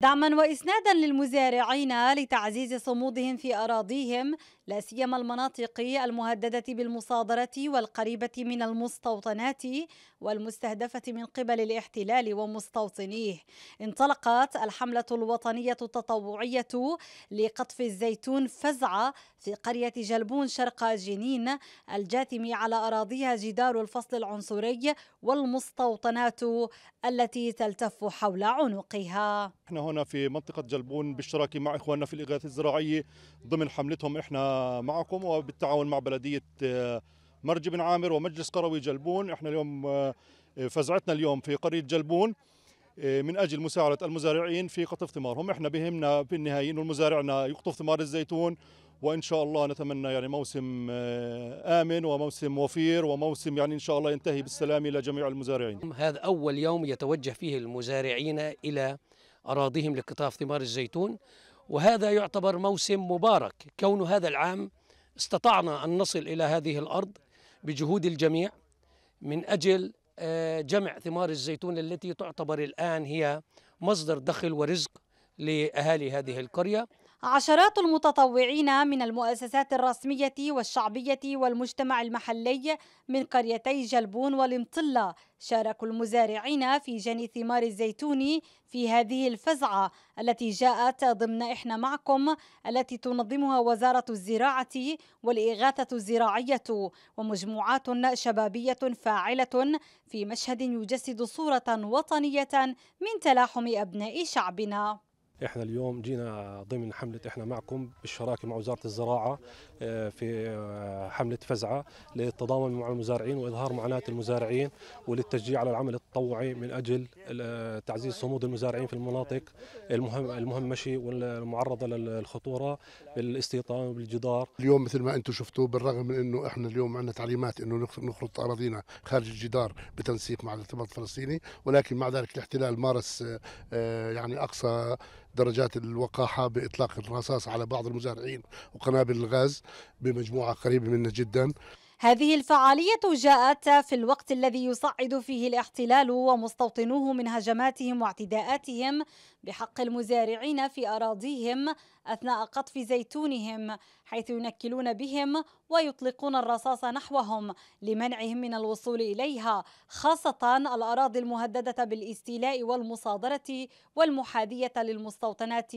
دعما وإسنادا للمزارعين لتعزيز صمودهم في أراضيهم لا سيما المناطق المهددة بالمصادرة والقريبة من المستوطنات والمستهدفة من قبل الاحتلال ومستوطنيه انطلقت الحملة الوطنية التطوعية لقطف الزيتون فزعة في قرية جلبون شرق جنين الجاثم على أراضيها جدار الفصل العنصري والمستوطنات التي تلتف حول عنقها احنا هنا في منطقة جلبون بالشراكة مع إخواننا في الإغاثة الزراعية ضمن حملتهم احنا معكم وبالتعاون مع بلدية آه، مرج بن عامر ومجلس قروي جلبون احنا اليوم آه، فزعتنا اليوم في قرية جلبون آه، من أجل مساعدة المزارعين في قطف ثمارهم احنا بهمنا بالنهاية أنه المزارعنا يقطف ثمار الزيتون وان شاء الله نتمنى يعني موسم امن وموسم وفير وموسم يعني ان شاء الله ينتهي بالسلام الى جميع المزارعين. هذا اول يوم يتوجه فيه المزارعين الى اراضيهم لقطاف ثمار الزيتون وهذا يعتبر موسم مبارك كون هذا العام استطعنا أن نصل إلى هذه الأرض بجهود الجميع من أجل آه، جمع ثمار الزيتون التي تعتبر الآن هي مصدر دخل ورزق لأهالي هذه القرية عشرات المتطوعين من المؤسسات الرسمية والشعبية والمجتمع المحلي من قريتي جلبون والمطلة شاركوا المزارعين في جني ثمار الزيتون في هذه الفزعة التي جاءت ضمن إحنا معكم التي تنظمها وزارة الزراعة والإغاثة الزراعية ومجموعات شبابية فاعلة في مشهد يجسد صورة وطنية من تلاحم أبناء شعبنا احنا اليوم جينا ضمن حمله احنا معكم بالشراكه مع وزاره الزراعه آه، في آه، حمله فزعه للتضامن مع المزارعين واظهار معاناه المزارعين وللتشجيع على العمل التطوعي من اجل آه، تعزيز صمود المزارعين في المناطق المهم المهمشه والمعرضه للخطوره بالاستيطان وبالجدار. اليوم مثل ما انتم شفتوا بالرغم من انه احنا اليوم عندنا تعليمات انه نخرط اراضينا خارج الجدار بتنسيق مع الارتباط الفلسطيني ولكن مع ذلك الاحتلال مارس يعني اقصى درجات الوقاحة بإطلاق الرصاص على بعض المزارعين وقنابل الغاز بمجموعة قريبة منا جداً هذه الفعالية جاءت في الوقت الذي يصعد فيه الاحتلال ومستوطنوه من هجماتهم واعتداءاتهم بحق المزارعين في أراضيهم أثناء قطف زيتونهم حيث ينكلون بهم ويطلقون الرصاص نحوهم لمنعهم من الوصول إليها خاصة الأراضي المهددة بالاستيلاء والمصادرة والمحاذية للمستوطنات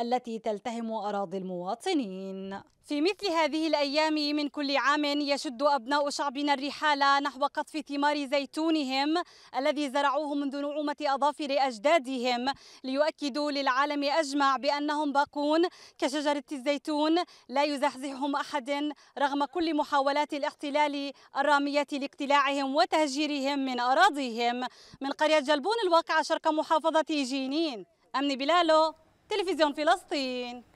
التي تلتهم أراضي المواطنين في مثل هذه الأيام من كل عام يشد أبناء شعبنا الرحالة نحو قطف ثمار زيتونهم الذي زرعوه منذ نعومة أظافر أجدادهم ليؤكدوا للعالم أجمع بأنهم باقون كشجرة الزيتون لا يزحزحهم أحد رغم كل محاولات الاحتلال الرامية لاقتلاعهم وتهجيرهم من أراضيهم من قرية جلبون الواقعة شرق محافظة جنين أمن بلالو تلفزيون فلسطين